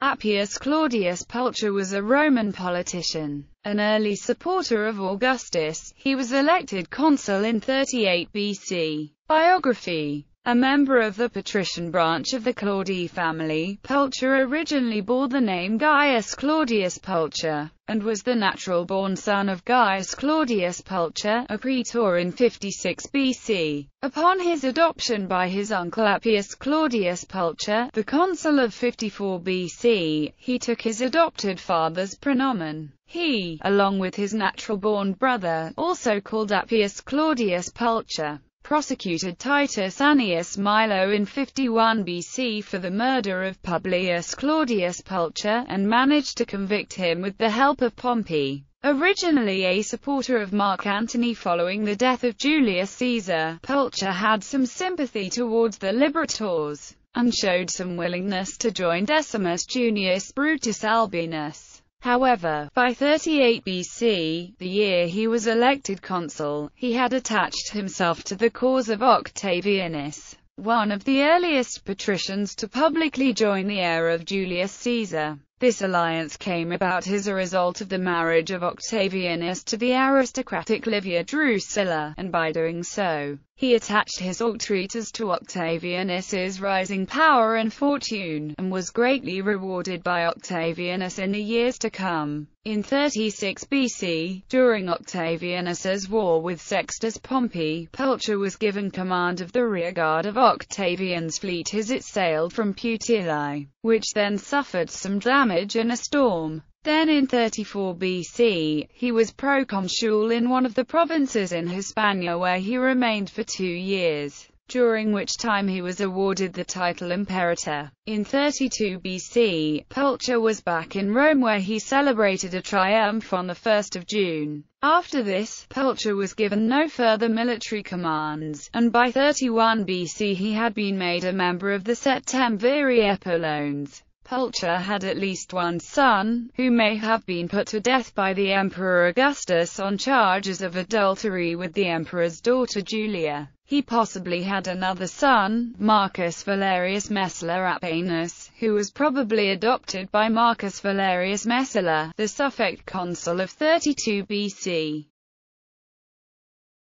Appius Claudius Pulcher was a Roman politician, an early supporter of Augustus. He was elected consul in 38 BC. Biography a member of the patrician branch of the Claudii family. Pulcher originally bore the name Gaius Claudius Pulcher, and was the natural-born son of Gaius Claudius Pulcher, a praetor in 56 BC. Upon his adoption by his uncle Appius Claudius Pulcher, the consul of 54 BC, he took his adopted father's pronomen. He, along with his natural-born brother, also called Appius Claudius Pulcher, prosecuted Titus Annius Milo in 51 BC for the murder of Publius Claudius Pulcher, and managed to convict him with the help of Pompey. Originally a supporter of Mark Antony following the death of Julius Caesar, Pulcher had some sympathy towards the liberators, and showed some willingness to join Decimus Junius Brutus Albinus. However, by 38 BC, the year he was elected consul, he had attached himself to the cause of Octavianus, one of the earliest patricians to publicly join the heir of Julius Caesar. This alliance came about as a result of the marriage of Octavianus to the aristocratic Livia Drusilla, and by doing so, he attached his altruitas to Octavianus's rising power and fortune, and was greatly rewarded by Octavianus in the years to come. In 36 BC, during Octavianus's war with Sextus Pompey, Pulcher was given command of the rearguard of Octavian's fleet as it sailed from Puteoli, which then suffered some damage in a storm. Then in 34 BC, he was proconsul in one of the provinces in Hispania where he remained for two years, during which time he was awarded the title Imperator. In 32 BC, Pulcher was back in Rome where he celebrated a triumph on the 1st of June. After this, Pulcher was given no further military commands, and by 31 BC he had been made a member of the Septemviri Epolones. Pulcher had at least one son, who may have been put to death by the Emperor Augustus on charges of adultery with the emperor's daughter Julia. He possibly had another son, Marcus Valerius Messala Apanus, who was probably adopted by Marcus Valerius Messala, the Suffolk consul of 32 BC.